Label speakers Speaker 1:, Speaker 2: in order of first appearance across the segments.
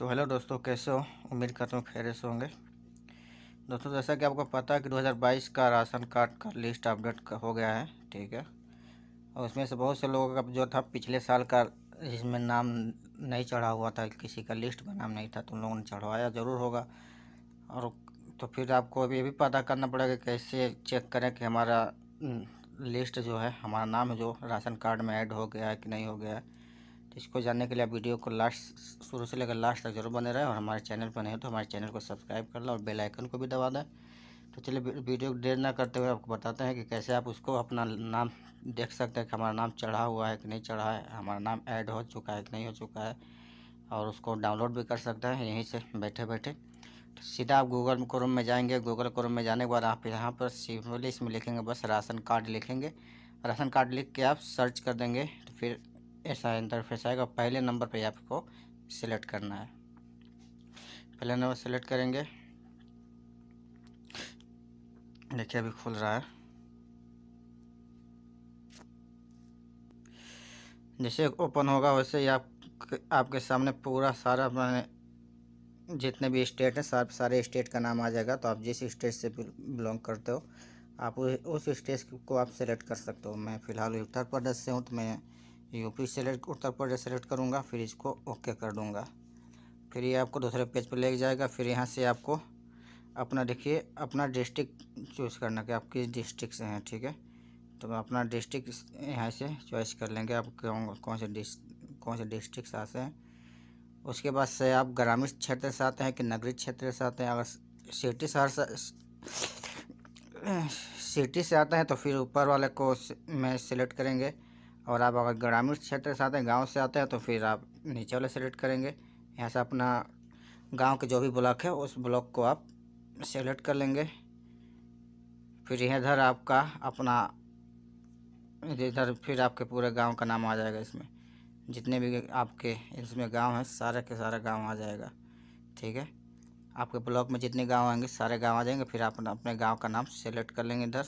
Speaker 1: तो हेलो दोस्तों कैसे हो उम्मीद करता हूँ खैर से होंगे दोस्तों जैसा कि आपको पता है कि 2022 का राशन कार्ड का लिस्ट अपडेट हो गया है ठीक है और उसमें से बहुत से लोगों का जो था पिछले साल का जिसमें नाम नहीं चढ़ा हुआ था किसी का लिस्ट में नाम नहीं था तो उन लोगों ने चढ़वाया ज़रूर होगा और तो फिर आपको अभी ये भी पता करना पड़ेगा कैसे चेक करें कि हमारा लिस्ट जो है हमारा नाम जो राशन कार्ड में ऐड हो गया है कि नहीं हो गया है तो इसको जानने के लिए आप वीडियो को लास्ट शुरू से लेकर लास्ट तक जरूर बने रहें और हमारे चैनल पर नहीं हो तो हमारे चैनल को सब्सक्राइब कर लें और बेल आइकन को भी दबा दें तो चलिए वीडियो देर ना करते हुए आपको बताते हैं कि कैसे आप उसको अपना नाम देख सकते हैं कि हमारा नाम चढ़ा हुआ है कि नहीं चढ़ा है हमारा नाम ऐड हो चुका है कि नहीं हो चुका है और उसको डाउनलोड भी कर सकते हैं यहीं से बैठे बैठे तो सीधा आप गूगल क्रोम में जाएंगे गूगल क्रोम में जाने के बाद आप यहाँ पर सिंपली इसमें लिखेंगे बस राशन कार्ड लिखेंगे राशन कार्ड लिख के आप सर्च कर देंगे तो फिर ऐसा इंटरफेस आएगा पहले नंबर पे आपको सिलेक्ट करना है पहले नंबर सेलेक्ट करेंगे देखिए अभी खुल रहा है जैसे ओपन होगा वैसे ही आप आपके सामने पूरा सारा अपने जितने भी स्टेट हैं सारे सारे स्टेट का नाम आ जाएगा तो आप जिस स्टेट से बिलोंग करते हो आप उस स्टेट को आप सेलेक्ट कर सकते हो मैं फ़िलहाल उत्तर प्रदेश से हूँ तो मैं UP select Uttar Pradesh select करूँगा फिर इसको ओके कर दूँगा फिर ये आपको दूसरे पेज पर ले जाएगा फिर यहाँ से आपको अपना देखिए अपना डिस्ट्रिक्ट चूज़ करना कि आप किस डिस्ट्रिक्ट से हैं ठीक है तो मैं अपना डिस्ट्रिक्ट यहाँ से चॉइस कर लेंगे आप कौन कौन से डिस्ट कौन से डिस्ट्रिक्ट से आते हैं उसके बाद से आप ग्रामीण क्षेत्र से आते हैं कि नगरीय क्षेत्र से आते हैं अगर सिटी शहर से सिटी से आते हैं तो फिर ऊपर वाले को मैं सेलेक्ट करेंगे और आप अगर ग्रामीण क्षेत्र से आते हैं गाँव से आते हैं तो फिर आप नीचे वाले सेलेक्ट करेंगे यहाँ से अपना गांव के जो भी ब्लॉक है उस ब्लॉक को आप सेलेक्ट कर लेंगे फिर इधर आपका अपना इधर फिर आपके पूरे गांव का नाम आ जाएगा इसमें जितने भी आपके इसमें गांव हैं सारे के सारा गांव आ जाएगा ठीक है आपके ब्लॉक में जितने गांव आएंगे सारे गांव आ जाएंगे फिर आप अपने गांव का नाम सेलेक्ट कर लेंगे इधर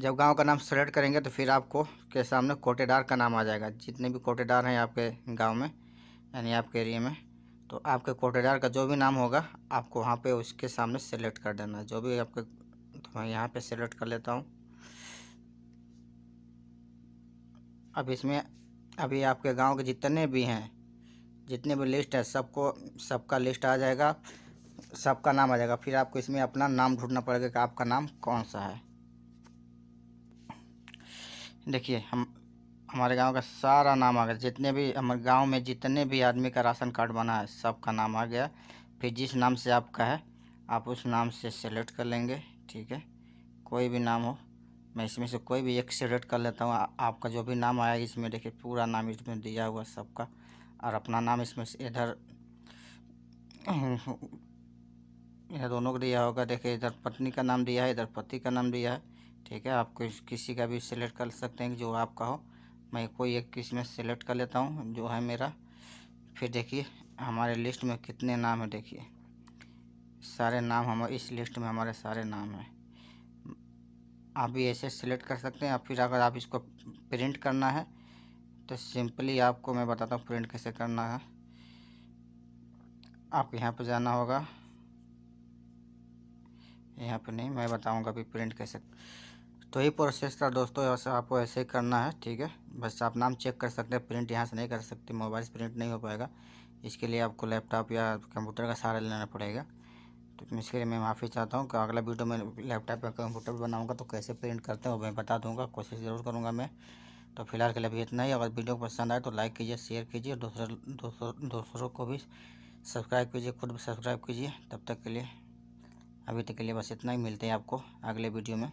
Speaker 1: जब गांव का नाम सेलेक्ट करेंगे तो फिर आपको के सामने कोटेदार का नाम आ जाएगा जितने भी कोटेदार हैं आपके गांव में यानी आपके एरिया में तो आपके कोटेदार का जो भी नाम होगा आपको वहाँ पे उसके सामने सेलेक्ट कर देना है जो भी आपके तो मैं यहाँ पे सेलेक्ट कर लेता हूँ अब इसमें अभी आपके गांव के जितने भी हैं जितने भी लिस्ट है सबको सबका लिस्ट आ जाएगा सबका नाम आ जाएगा फिर आपको इसमें अपना नाम ढूंढना पड़ेगा कि आपका नाम कौन सा है देखिए हम हमारे गांव का सारा नाम आ गया जितने भी हमारे गांव में जितने भी आदमी का राशन कार्ड बना है सबका नाम आ गया फिर जिस नाम से आपका है आप उस नाम से सेलेक्ट कर लेंगे ठीक है कोई भी नाम हो मैं इसमें से कोई भी एक सेलेक्ट कर लेता हूँ आपका जो भी नाम आया इसमें देखिए पूरा नाम इसमें दिया हुआ सबका और अपना नाम इसमें से इधर यह दोनों को दिया होगा देखिए इधर पत्नी का नाम दिया है इधर पति का नाम दिया है ठीक है आप किसी का भी सिलेक्ट कर सकते हैं जो आपका हो मैं कोई एक में सेलेक्ट कर लेता हूँ जो है मेरा फिर देखिए हमारे लिस्ट में कितने नाम है देखिए सारे नाम हमारे इस लिस्ट में हमारे सारे नाम हैं आप भी ऐसे सिलेक्ट कर सकते हैं या फिर अगर आप इसको प्रिंट करना है तो सिंपली आपको मैं बताता हूँ प्रिंट कैसे करना है आपको यहाँ पर जाना होगा यहाँ पे नहीं मैं बताऊँगा अभी प्रिंट कैसे तो ये प्रोसेस था दोस्तों आपको ऐसे ही करना है ठीक है बस आप नाम चेक कर सकते हैं प्रिंट यहाँ से नहीं कर सकते मोबाइल से प्रिंट नहीं हो पाएगा इसके लिए आपको लैपटॉप या कंप्यूटर का सहारा लेना पड़ेगा तो इसके लिए मैं माफ़ी चाहता हूँ कि अगला वीडियो में लैपटॉप या कंप्यूटर बनाऊँगा तो कैसे प्रिंट करते हैं वो मैं बता दूँगा कोशिश ज़रूर करूँगा मैं तो फिलहाल के लिए अभी इतना ही अगर वीडियो पसंद आए तो लाइक कीजिए शेयर कीजिए दूसरे दूसरों को भी सब्सक्राइब कीजिए खुद भी सब्सक्राइब कीजिए तब तक के लिए अभी तक के लिए बस इतना ही मिलते हैं आपको अगले वीडियो में